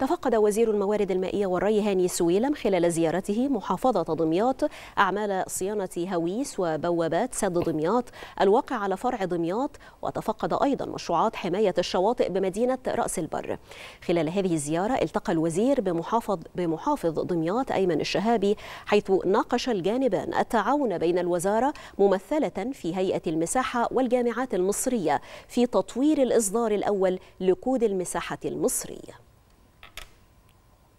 تفقد وزير الموارد المائية والري هاني سويلم خلال زيارته محافظة دمياط أعمال صيانة هويس وبوابات سد دمياط الواقع على فرع دمياط وتفقد أيضا مشروعات حماية الشواطئ بمدينة رأس البر خلال هذه الزيارة التقى الوزير بمحافظ, بمحافظ دمياط أيمن الشهابي حيث ناقش الجانبان التعاون بين الوزارة ممثلة في هيئة المساحة والجامعات المصرية في تطوير الإصدار الأول لكود المساحة المصرية